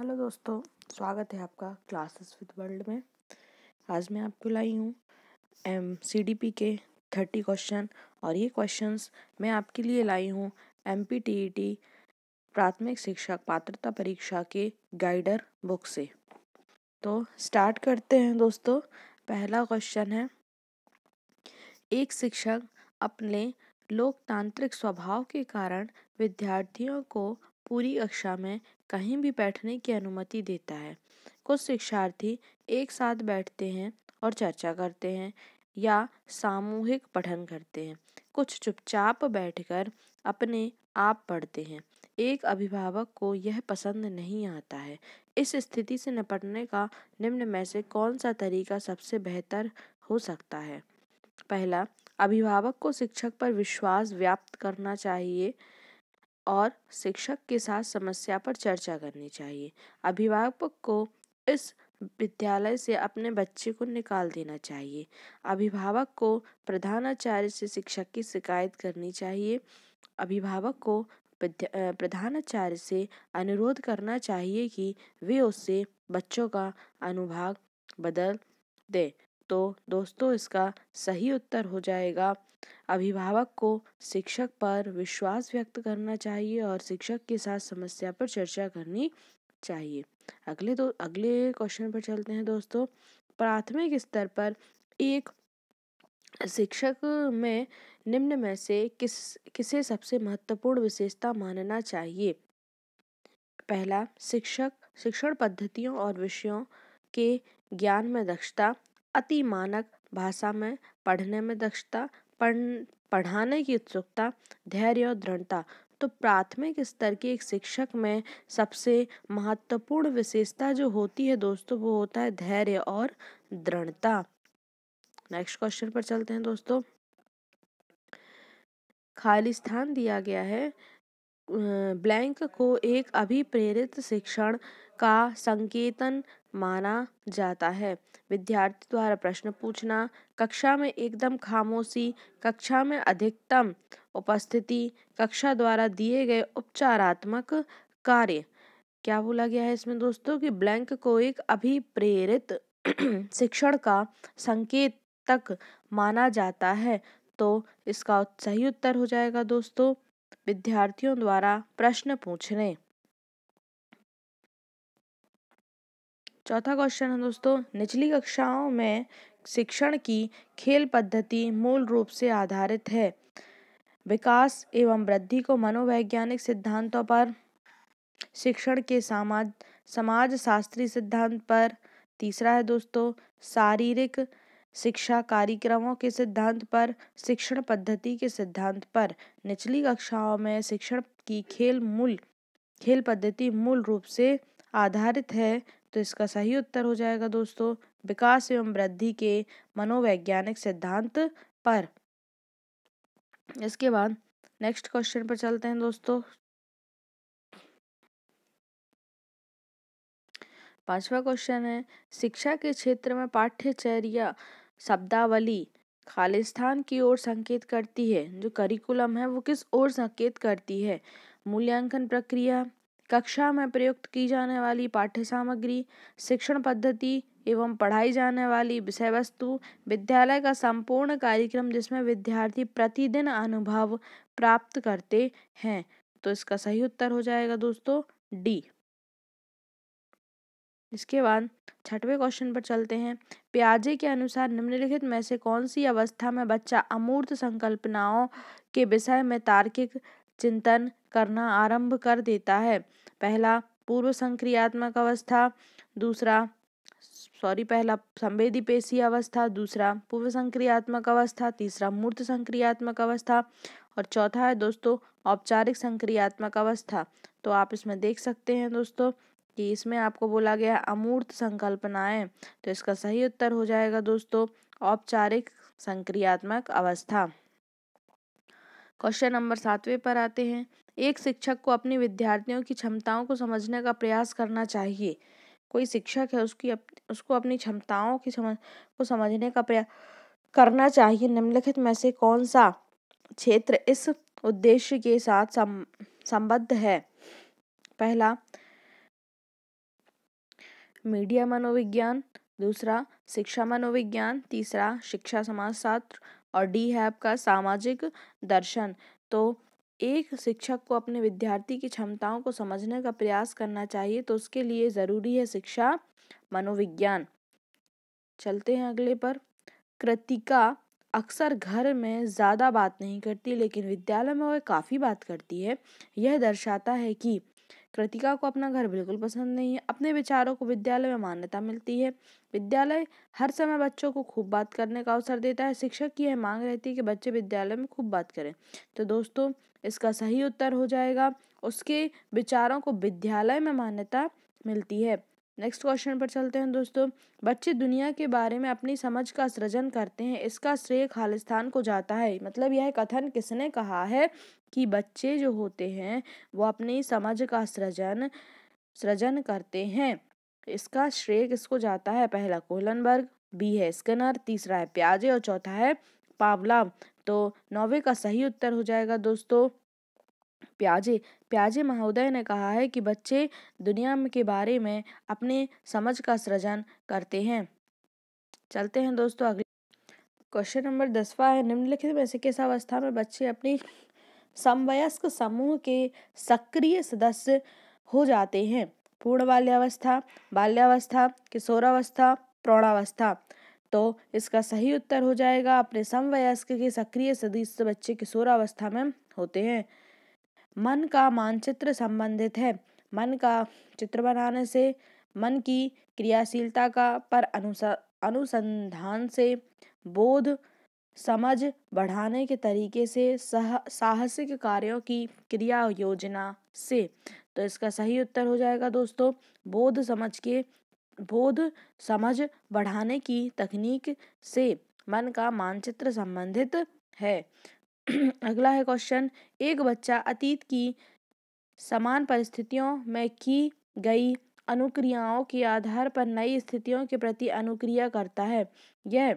hello दोस्तों स्वागत है आपका क्लासेस विद वर्ल्ड में आज मैं आपको लाई हूँ एम सी डी पी के थर्टी क्वेश्चन और ये क्वेश्चंस मैं आपके लिए लाई हूँ M P T E T प्राथमिक शिक्षक पात्रता परीक्षा के गाइडर बुक से तो स्टार्ट करते हैं दोस्तों पहला क्वेश्चन है एक शिक्षक अपने लोकतांत्रिक स्वभाव के कारण विद्यार्थियों को पूरी कक्षा में कहीं भी बैठने की अनुमति देता है कुछ शिक्षार्थी एक साथ बैठते हैं और चर्चा करते हैं या सामूहिक पठन करते हैं कुछ चुपचाप बैठकर अपने आप पढ़ते हैं एक अभिभावक को यह पसंद नहीं आता है इस स्थिति से निपटने का निम्न में से कौन सा तरीका सबसे बेहतर हो सकता है पहला अभिभावक को शिक्षक पर विश्वास व्याप्त करना चाहिए और शिक्षक के साथ समस्या पर चर्चा करनी चाहिए अभिभावक को इस विद्यालय से अपने बच्चे को निकाल देना चाहिए अभिभावक को प्रधानाचार्य से शिक्षक की शिकायत करनी चाहिए अभिभावक को प्रधानाचार्य से अनुरोध करना चाहिए कि वे उससे बच्चों का अनुभाग बदल दे तो दोस्तों इसका सही उत्तर हो जाएगा अभिभावक को शिक्षक पर विश्वास व्यक्त करना चाहिए और शिक्षक के साथ समस्या पर चर्चा करनी चाहिए अगले दो अगले क्वेश्चन पर चलते हैं दोस्तों प्राथमिक स्तर पर एक शिक्षक में निम्न में से किस किसे सबसे महत्वपूर्ण विशेषता मानना चाहिए पहला शिक्षक शिक्षण पद्धतियों और विषयों के ज्ञान में दक्षता अति मानक भाषा में पढ़ने में दक्षता पढ़ पढ़ाने की उत्सुकता धैर्य और दृढ़ता तो प्राथमिक स्तर के एक शिक्षक में सबसे महत्वपूर्ण विशेषता जो होती है दोस्तों वो होता है धैर्य और दृढ़ता नेक्स्ट क्वेश्चन पर चलते हैं दोस्तों खाली स्थान दिया गया है ब्लैंक को एक अभिप्रेरित शिक्षण का संकेतन माना जाता है विद्यार्थी द्वारा प्रश्न पूछना कक्षा में एकदम खामोशी कक्षा में अधिकतम उपस्थिति कक्षा द्वारा दिए गए उपचारात्मक कार्य क्या बोला गया है इसमें दोस्तों कि ब्लैंक को एक अभिप्रेरित शिक्षण का संकेत तक माना जाता है तो इसका सही उत्तर हो जाएगा दोस्तों विद्यार्थियों द्वारा प्रश्न पूछने चौथा क्वेश्चन है दोस्तों निचली कक्षाओं में शिक्षण की खेल पद्धति मूल रूप से आधारित है विकास एवं वृद्धि को मनोवैज्ञानिक सिद्धांतों पर शिक्षण के समाज समाज शास्त्री सिद्धांत पर तीसरा है दोस्तों शारीरिक शिक्षा कार्यक्रमों के सिद्धांत पर शिक्षण पद्धति के सिद्धांत पर निचली कक्षाओं में शिक्षण की खेल मूल खेल पद्धति मूल रूप से आधारित है तो इसका सही उत्तर हो जाएगा दोस्तों विकास एवं वृद्धि के मनोवैज्ञानिक सिद्धांत पर इसके बाद नेक्स्ट क्वेश्चन पर चलते हैं दोस्तों पांचवा क्वेश्चन है शिक्षा के क्षेत्र में पाठ्यचर्या शब्दावली खालिस्तान की ओर संकेत करती है जो करिकुलम है वो किस ओर संकेत करती है मूल्यांकन प्रक्रिया कक्षा में प्रयुक्त की जाने वाली पाठ्य सामग्री शिक्षण पद्धति एवं पढ़ाई जाने वाली विषय वस्तु विद्यालय का संपूर्ण कार्यक्रम जिसमें विद्यार्थी प्रतिदिन अनुभव प्राप्त करते हैं तो इसका सही उत्तर हो जाएगा दोस्तों डी इसके बाद छठवें क्वेश्चन पर चलते हैं प्याजे के अनुसार निम्नलिखित में से कौन सी अवस्था में बच्चा अमूर्त संकल्पनाओं के विषय में तार्किक चिंतन करना आरंभ कर देता है पहला पूर्व संक्रियात्मक अवस्था दूसरा सॉरी पहला संवेदी पेशी अवस्था दूसरा पूर्व संक्रियात्मक अवस्था तीसरा मूर्त संक्रियात्मक अवस्था और चौथा है दोस्तों औपचारिक संक्रियात्मक अवस्था तो आप इसमें देख सकते हैं दोस्तों कि इसमें आपको बोला गया अमूर्त संकल्पनाएं तो इसका सही उत्तर हो जाएगा दोस्तों औपचारिक संक्रियात्मक अवस्था क्वेश्चन नंबर सातवें पर आते हैं एक शिक्षक को अपने विद्यार्थियों की क्षमताओं को समझने का प्रयास करना चाहिए कोई शिक्षक है उसकी अप, उसको अपनी क्षमताओं की समझ को समझने का प्रयास करना चाहिए निम्नलिखित में से कौन सा क्षेत्र इस उद्देश्य के साथ सम, संबद्ध है पहला मीडिया मनोविज्ञान दूसरा शिक्षा मनोविज्ञान तीसरा शिक्षा समाजशास्त्र और डी है आपका सामाजिक दर्शन तो एक शिक्षक को अपने विद्यार्थी की क्षमताओं को समझने का प्रयास करना चाहिए तो उसके लिए ज़रूरी है शिक्षा मनोविज्ञान चलते हैं अगले पर कृतिका अक्सर घर में ज़्यादा बात नहीं करती लेकिन विद्यालय में वह काफ़ी बात करती है यह दर्शाता है कि कृतिका को अपना घर बिल्कुल पसंद नहीं है अपने विचारों को विद्यालय में मान्यता मिलती है विद्यालय हर समय बच्चों को खूब बात करने का अवसर देता है शिक्षक की यह मांग रहती है कि बच्चे विद्यालय में खूब बात करें तो दोस्तों इसका सही उत्तर हो जाएगा उसके विचारों को विद्यालय में मान्यता मिलती है नेक्स्ट क्वेश्चन पर चलते हैं दोस्तों बच्चे दुनिया के बारे में अपनी समझ का सृजन करते हैं इसका श्रेय खालिस्तान को जाता है मतलब यह कथन किसने कहा है कि बच्चे जो होते हैं वो अपनी समझ का सृजन सृजन करते हैं इसका श्रेय किसको जाता है पहला कोहलनबर्ग बी है स्किनर तीसरा है प्याजे और चौथा है पावला तो नौवे का सही उत्तर हो जाएगा दोस्तों प्याजे प्याजे महोदय ने कहा है कि बच्चे दुनिया के बारे में अपने समझ का सृजन करते हैं चलते हैं दोस्तों अगले क्वेश्चन नंबर दसवा है निम्नलिखित में से किस अवस्था में बच्चे अपनी समवयस्क समूह के सक्रिय सदस्य हो जाते हैं पूर्ण बाल्यावस्था बाल्यावस्था किशोरावस्था प्रौढ़ावस्था तो इसका सही उत्तर हो जाएगा अपने समवयस्क के सक्रिय सदस्य बच्चे किशोरावस्था में होते हैं मन का मानचित्र संबंधित है मन का चित्र बनाने से मन की क्रियाशीलता का पर अनुसंधान से बोध समझ बढ़ाने के तरीके से सह साहसिक कार्यों की क्रिया योजना से तो इसका सही उत्तर हो जाएगा दोस्तों बोध समझ के बोध समझ बढ़ाने की तकनीक से मन का मानचित्र संबंधित है अगला है क्वेश्चन एक बच्चा अतीत की समान परिस्थितियों में की गई अनुक्रियाओं के आधार पर नई स्थितियों के प्रति अनुक्रिया करता है यह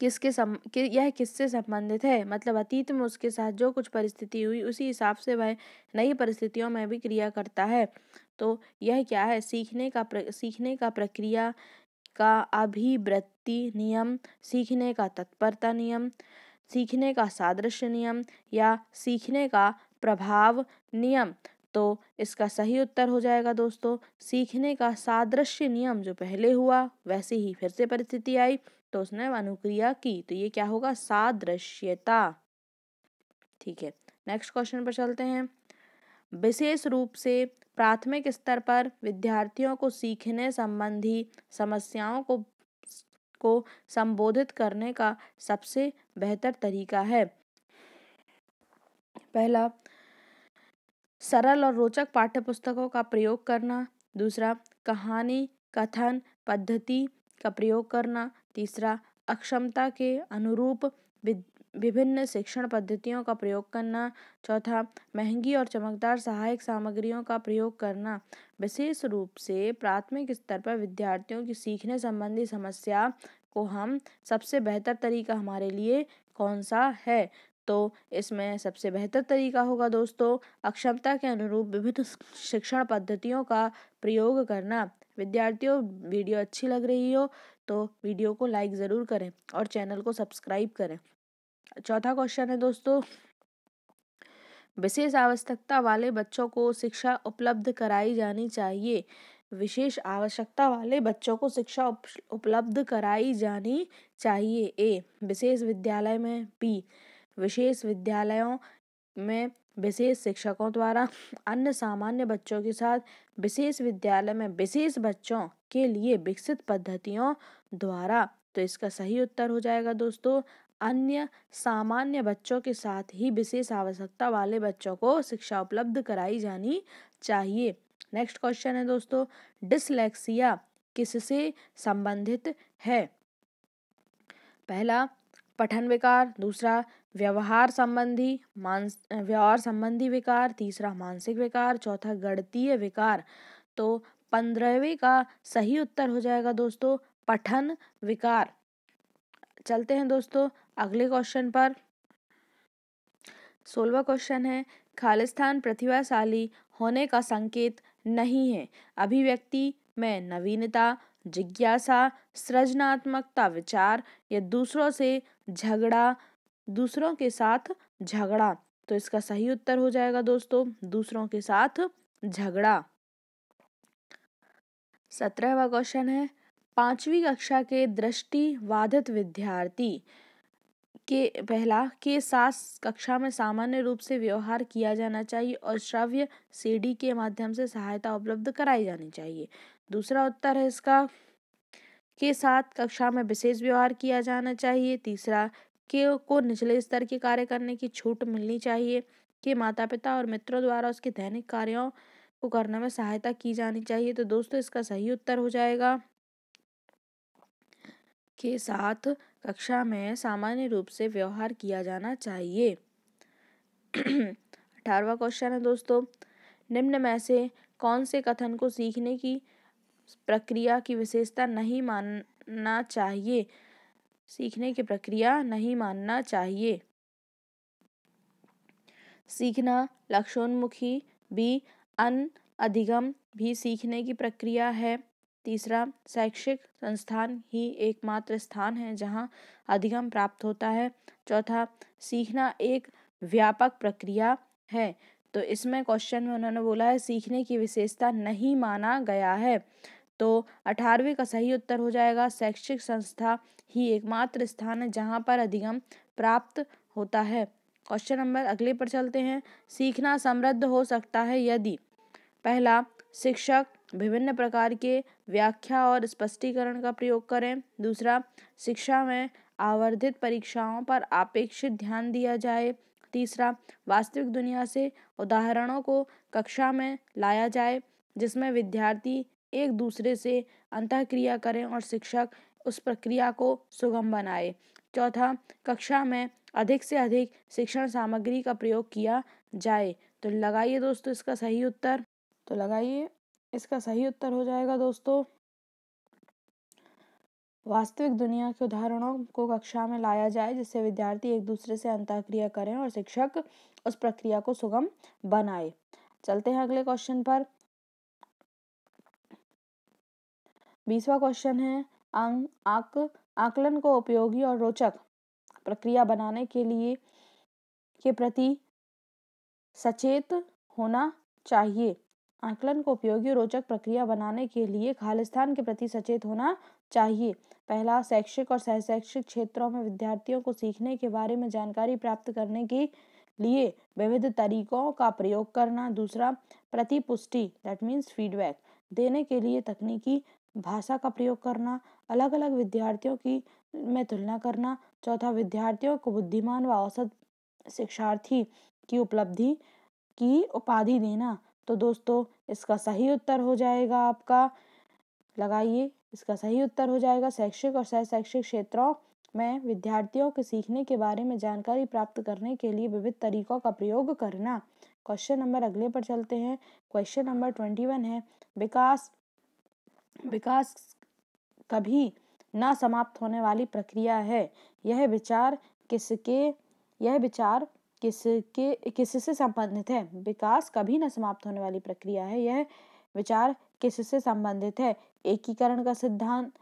किसके सम कि, यह किससे संबंधित है मतलब अतीत में उसके साथ जो कुछ परिस्थिति हुई उसी हिसाब से वह नई परिस्थितियों में भी क्रिया करता है तो यह क्या है सीखने का प्र, सीखने का प्रक्रिया का अभिवृत्ति नियम सीखने का तत्परता नियम सीखने का सादृश्य नियम या सीखने का प्रभाव नियम तो इसका सही उत्तर हो जाएगा दोस्तों सीखने का सादृश्य नियम जो पहले हुआ वैसे ही फिर से परिस्थिति आई तो उसने अनुक्रिया की तो ये क्या होगा सादृश्यता ठीक है नेक्स्ट क्वेश्चन पर चलते हैं विशेष रूप से प्राथमिक स्तर पर विद्यार्थियों को सीखने संबंधी समस्याओं को को संबोधित करने का सबसे बेहतर तरीका है पहला सरल और रोचक पाठ्य पुस्तकों का प्रयोग करना दूसरा कहानी कथन पद्धति का प्रयोग करना तीसरा अक्षमता के अनुरूप विभिन्न शिक्षण पद्धतियों का प्रयोग करना चौथा महंगी और चमकदार सहायक सामग्रियों का प्रयोग करना विशेष रूप से प्राथमिक स्तर पर विद्यार्थियों की सीखने संबंधी समस्या को हम सबसे बेहतर तरीका हमारे लिए कौन सा है तो इसमें सबसे बेहतर तरीका होगा दोस्तों अक्षमता के अनुरूप विभिन्न शिक्षण पद्धतियों का प्रयोग करना विद्यार्थियों वीडियो अच्छी लग रही हो तो वीडियो को लाइक ज़रूर करें और चैनल को सब्सक्राइब करें चौथा क्वेश्चन है दोस्तों विशेष आवश्यकता वाले बच्चों को शिक्षा उपलब्ध कराई जानी चाहिए विशेष आवश्यकता वाले बच्चों को शिक्षा उप, उपलब्ध कराई जानी चाहिए ए विशेष विद्यालय में बी विशेष विद्यालयों में विशेष शिक्षकों द्वारा अन्य सामान्य बच्चों के साथ विशेष विद्यालय में विशेष बच्चों के लिए विकसित पद्धतियों द्वारा तो इसका सही उत्तर हो जाएगा दोस्तों अन्य सामान्य बच्चों के साथ ही विशेष आवश्यकता वाले बच्चों को शिक्षा उपलब्ध कराई जानी चाहिए नेक्स्ट क्वेश्चन है दोस्तों डिसलेक्सिया किससे संबंधित है पहला पठन विकार दूसरा व्यवहार संबंधी मानस व्यवहार संबंधी विकार तीसरा मानसिक विकार चौथा गणतीय विकार तो पंद्रहवें का सही उत्तर हो जाएगा दोस्तों पठन विकार चलते हैं दोस्तों अगले क्वेश्चन पर सोलवा क्वेश्चन है खालिस्तान प्रतिभाशाली होने का संकेत नहीं है अभिव्यक्ति में नवीनता जिज्ञासा सृजनात्मकता विचार या दूसरों से झगड़ा दूसरों के साथ झगड़ा तो इसका सही उत्तर हो जाएगा दोस्तों दूसरों के साथ झगड़ा सत्रहवा क्वेश्चन है पांचवी कक्षा के दृष्टि बाधित विद्यार्थी के पहला के साथ कक्षा में सामान्य रूप से व्यवहार किया जाना चाहिए और श्रव्य सीडी के माध्यम से सहायता उपलब्ध कराई जानी चाहिए दूसरा उत्तर है इसका के साथ कक्षा में विशेष व्यवहार किया जाना चाहिए तीसरा के को निचले स्तर के कार्य करने की छूट मिलनी चाहिए के माता पिता और मित्रों द्वारा उसके दैनिक कार्यों को करने में सहायता की जानी चाहिए तो दोस्तों इसका सही उत्तर हो जाएगा के साथ कक्षा में सामान्य रूप से व्यवहार किया जाना चाहिए अठारवा क्वेश्चन है दोस्तों निम्न में से कौन से कथन को सीखने की प्रक्रिया की विशेषता नहीं मानना चाहिए सीखने की प्रक्रिया नहीं मानना चाहिए सीखना लक्षोन्मुखी भी अन अधिगम भी सीखने की प्रक्रिया है तीसरा शैक्षिक संस्थान ही एकमात्र स्थान है जहाँ अधिगम प्राप्त होता है चौथा सीखना एक व्यापक प्रक्रिया है तो इसमें क्वेश्चन में उन्होंने बोला है सीखने की विशेषता नहीं माना गया है तो अठारहवीं का सही उत्तर हो जाएगा शैक्षिक संस्था ही एकमात्र स्थान है जहाँ पर अधिगम प्राप्त होता है क्वेश्चन नंबर अगले पर चलते हैं सीखना समृद्ध हो सकता है यदि पहला शिक्षक विभिन्न प्रकार के व्याख्या और स्पष्टीकरण का प्रयोग करें दूसरा शिक्षा में आवर्धित परीक्षाओं पर अपेक्षित ध्यान दिया जाए तीसरा वास्तविक दुनिया से उदाहरणों को कक्षा में लाया जाए जिसमें विद्यार्थी एक दूसरे से अंतः क्रिया करें और शिक्षक उस प्रक्रिया को सुगम बनाए चौथा कक्षा में अधिक से अधिक शिक्षण सामग्री का प्रयोग किया जाए तो लगाइए दोस्तों इसका सही उत्तर तो लगाइए इसका सही उत्तर हो जाएगा दोस्तों वास्तविक दुनिया के उदाहरणों को कक्षा में लाया जाए जिससे विद्यार्थी एक दूसरे से अंतःक्रिया करें और शिक्षक उस प्रक्रिया को सुगम बनाए चलते हैं अगले क्वेश्चन पर बीसवा क्वेश्चन है आक, आकलन को उपयोगी और रोचक प्रक्रिया बनाने के लिए के प्रति सचेत होना चाहिए आकलन को उपयोगी रोचक प्रक्रिया बनाने के लिए खालिस्तान के प्रति सचेत होना चाहिए पहला शैक्षिक और सहशैक्षिक क्षेत्रों में विद्यार्थियों को सीखने के बारे में जानकारी प्राप्त करने के लिए विविध तरीकों का प्रयोग करना दूसरा प्रतिपुष्टि दैट मीन्स फीडबैक देने के लिए तकनीकी भाषा का प्रयोग करना अलग अलग विद्यार्थियों की में तुलना करना चौथा विद्यार्थियों को बुद्धिमान व औसत शिक्षार्थी की उपलब्धि की उपाधि देना तो दोस्तों इसका सही उत्तर हो जाएगा आपका लगाइए इसका सही उत्तर हो जाएगा शैक्षिक और सह शैक्षिक क्षेत्रों में विद्यार्थियों के सीखने के बारे में जानकारी प्राप्त करने के लिए विविध तरीकों का प्रयोग करना क्वेश्चन नंबर अगले पर चलते हैं क्वेश्चन नंबर ट्वेंटी वन है विकास विकास कभी ना समाप्त होने वाली प्रक्रिया है यह विचार किसके यह विचार के किससे संबंधित है विकास कभी न समाप्त होने वाली प्रक्रिया है यह विचार किससे संबंधित है एकीकरण का सिद्धांत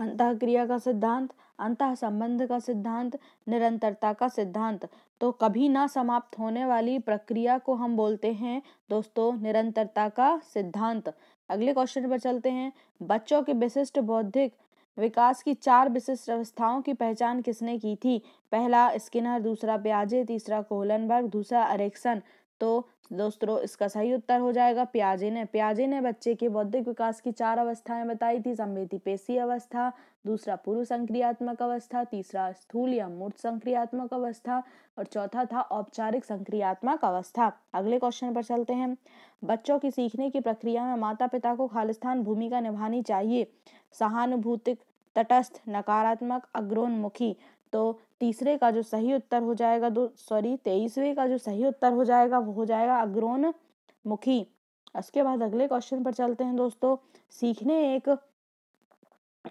अंत क्रिया का सिद्धांत अंत संबंध का सिद्धांत निरंतरता का सिद्धांत तो कभी ना समाप्त होने वाली प्रक्रिया को हम बोलते हैं दोस्तों निरंतरता का सिद्धांत अगले क्वेश्चन पर चलते हैं बच्चों के विशिष्ट बौद्धिक विकास की चार विशिष्ट अवस्थाओं की पहचान किसने की थी पहला स्किनर दूसरा ब्याजे तीसरा कोहलनबर्ग दूसरा अरेक्सन तो दोस्तों इसका सही उत्तर हो जाएगा प्याजे ने प्याजे ने बच्चे के बौद्धिक विकास की चार अवस्थाएं बताई थी संवेदी पेशी अवस्था दूसरा पूर्व संक्रियात्मक अवस्था तीसरा स्थूल या मूर्त संक्रियात्मक अवस्था और चौथा था औपचारिक संक्रियात्मक अवस्था अगले क्वेश्चन पर चलते हैं बच्चों की सीखने की प्रक्रिया में माता पिता को खालिस्थान भूमिका निभानी चाहिए सहानुभूतिक तटस्थ नकारात्मक अग्रोन्मुखी तो तीसरे का जो सही उत्तर हो जाएगा दो सॉरी तेईसवे का जो सही उत्तर हो जाएगा वो हो जाएगा अग्रोन मुखी उसके बाद अगले क्वेश्चन पर चलते हैं दोस्तों सीखने एक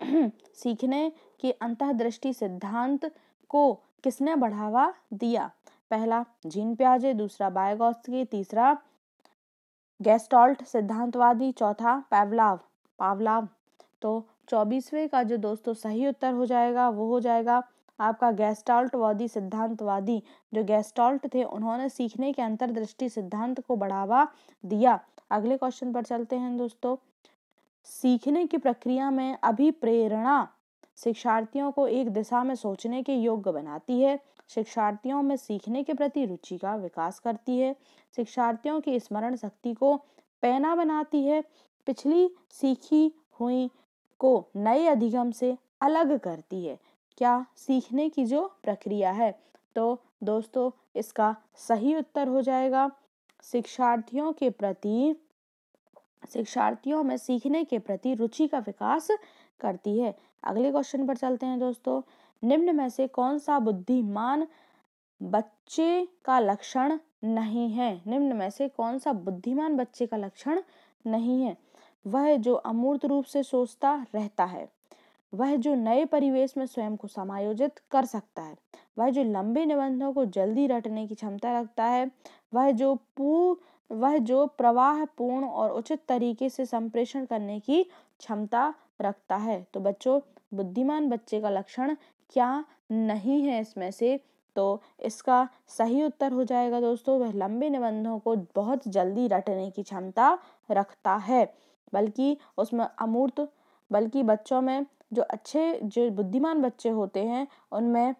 सीखने की अंतःदृष्टि सिद्धांत को किसने बढ़ावा दिया पहला जीन प्याजे दूसरा बायोगॉस्की तीसरा गैस्टॉल्ट सिद्धांतवादी चौथा पावलाव पावलाव तो चौबीसवें का जो दोस्तों सही उत्तर हो जाएगा वो हो जाएगा आपका गैस्टाल्टवादी सिद्धांतवादी जो गैस्टाल्ट थे उन्होंने सीखने के अंतर्दृष्टि सिद्धांत को बढ़ावा दिया अगले क्वेश्चन पर चलते हैं दोस्तों सीखने की प्रक्रिया में अभिप्रेरणा शिक्षार्थियों को एक दिशा में सोचने के योग्य बनाती है शिक्षार्थियों में सीखने के प्रति रुचि का विकास करती है शिक्षार्थियों की स्मरण शक्ति को पैना बनाती है पिछली सीखी हुई को नए अधिगम से अलग करती है क्या सीखने की जो प्रक्रिया है तो दोस्तों इसका सही उत्तर हो जाएगा शिक्षार्थियों के प्रति शिक्षार्थियों में सीखने के प्रति रुचि का विकास करती है अगले क्वेश्चन पर चलते हैं दोस्तों निम्न में से कौन सा बुद्धिमान बच्चे का लक्षण नहीं है निम्न में से कौन सा बुद्धिमान बच्चे का लक्षण नहीं है वह जो अमूर्त रूप से सोचता रहता है वह जो नए परिवेश में स्वयं को समायोजित कर सकता है वह जो लंबे निबंधों को जल्दी रटने की क्षमता रखता है वह जो पू वह जो पूर्ण और उचित तरीके से संप्रेषण करने की क्षमता रखता है तो बच्चों बुद्धिमान बच्चे का लक्षण क्या नहीं है इसमें से तो इसका सही उत्तर हो जाएगा दोस्तों वह लंबे निबंधों को बहुत जल्दी रटने की क्षमता रखता है बल्कि उसमें अमूर्त बल्कि बच्चों में जो अच्छे जो बुद्धिमान बच्चे होते हैं उनमें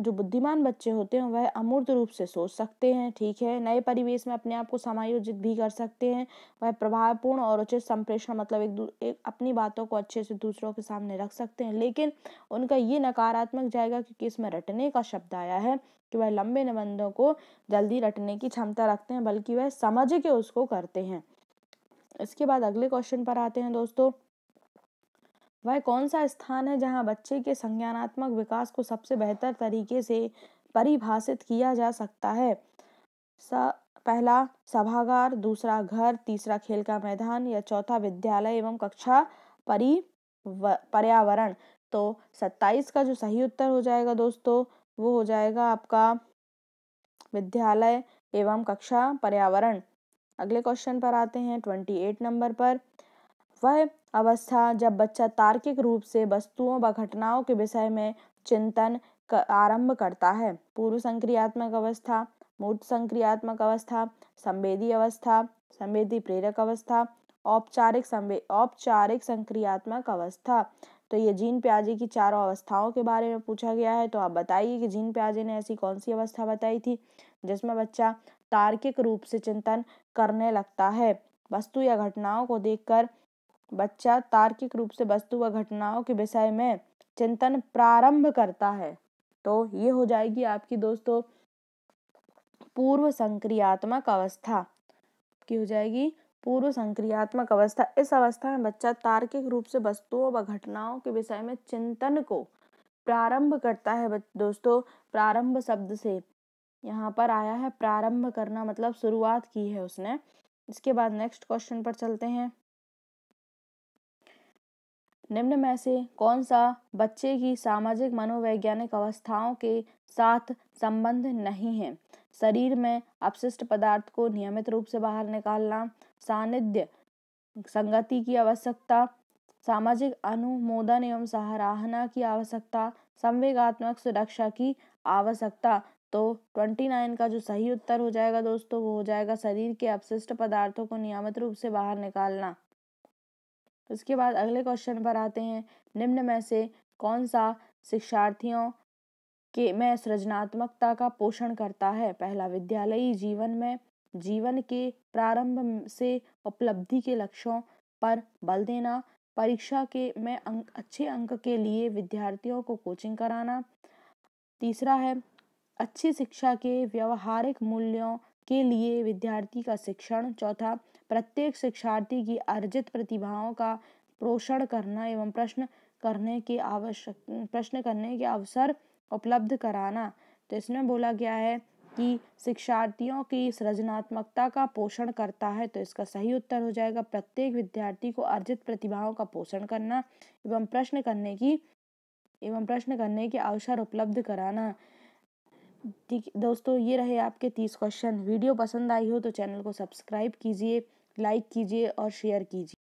जो बुद्धिमान बच्चे होते हैं वह अमूर्त रूप से सोच सकते हैं ठीक है नए परिवेश में अपने आप को समायोजित भी कर सकते हैं वह प्रभावपूर्ण और उचित संप्रेषण मतलब एक, एक अपनी बातों को अच्छे से दूसरों के सामने रख सकते हैं लेकिन उनका ये नकारात्मक जाएगा क्योंकि इसमें रटने का शब्द आया है कि वह लंबे निबंधों को जल्दी रटने की क्षमता रखते हैं बल्कि वह समझ के उसको करते हैं इसके बाद अगले क्वेश्चन पर आते हैं दोस्तों वह कौन सा स्थान है जहां बच्चे के संज्ञानात्मक विकास को सबसे बेहतर तरीके से परिभाषित किया जा सकता है स पहला सभागार दूसरा घर तीसरा खेल का मैदान या चौथा विद्यालय एवं कक्षा परि पर्यावरण तो सत्ताईस का जो सही उत्तर हो जाएगा दोस्तों वो हो जाएगा आपका विद्यालय एवं कक्षा पर्यावरण अगले क्वेश्चन पर आते हैं ट्वेंटी एट नंबर पर वह अवस्था जब बच्चा तार्किक रूप से वस्तुओं व घटनाओं के विषय में चिंतन आरंभ करता है पूर्व संक्रियात्मक अवस्था मूर्त संक्रियात्मक अवस्था संवेदी अवस्था संवेदी प्रेरक अवस्था औपचारिक संवे औपचारिक संक्रियात्मक अवस्था तो ये जीन प्याजे की चारों अवस्थाओं के बारे में पूछा गया है तो आप बताइए कि जीन प्याजे ने ऐसी कौन सी अवस्था बताई थी जिसमें बच्चा तार्किक रूप से चिंतन करने लगता है वस्तु या घटनाओं को देखकर बच्चा तार्किक रूप से वस्तु व घटनाओं के विषय में चिंतन प्रारंभ करता है तो ये हो जाएगी आपकी दोस्तों पूर्व संक्रियात्मक अवस्था की हो जाएगी पूर्व संक्रियात्मक अवस्था इस अवस्था में बच्चा तार्किक रूप से वस्तुओं व घटनाओं के विषय में चिंतन को प्रारंभ करता है दोस्तों प्रारंभ शब्द से यहाँ पर आया है प्रारंभ करना मतलब शुरुआत की है उसने इसके बाद नेक्स्ट क्वेश्चन पर चलते हैं निम्न में से कौन सा बच्चे की सामाजिक मनोवैज्ञानिक अवस्थाओं के साथ संबंध नहीं है शरीर में अपशिष्ट पदार्थ को नियमित रूप से बाहर निकालना सानिध्य संगति की आवश्यकता सामाजिक अनुमोदन एवं सराहना की आवश्यकता संवेगात्मक सुरक्षा की आवश्यकता तो 29 का जो सही उत्तर हो जाएगा दोस्तों वो हो जाएगा शरीर के अपशिष्ट पदार्थों को नियमित रूप से बाहर निकालना उसके बाद अगले क्वेश्चन पर आते हैं निम्न में से कौन सा शिक्षार्थियों के में सृजनात्मकता का पोषण करता है पहला विद्यालयी जीवन में जीवन के प्रारंभ से उपलब्धि के लक्ष्यों पर बल देना परीक्षा के में अंक अच्छे अंक के लिए विद्यार्थियों को कोचिंग कराना तीसरा है अच्छी शिक्षा के व्यवहारिक मूल्यों के लिए विद्यार्थी का शिक्षण चौथा प्रत्येक शिक्षार्थी की अर्जित प्रतिभाओं का पोषण करना एवं प्रश्न करने के आवश्यक प्रश्न करने के अवसर उपलब्ध कराना तो इसमें बोला गया है कि शिक्षार्थियों की सृजनात्मकता का पोषण करता है तो इसका सही उत्तर हो जाएगा प्रत्येक विद्यार्थी को अर्जित प्रतिभाओं का पोषण करना एवं प्रश्न करने की एवं प्रश्न करने के अवसर उपलब्ध कराना ठीक दोस्तों ये रहे आपके तीस क्वेश्चन वीडियो पसंद आई हो तो चैनल को सब्सक्राइब कीजिए लाइक कीजिए और शेयर कीजिए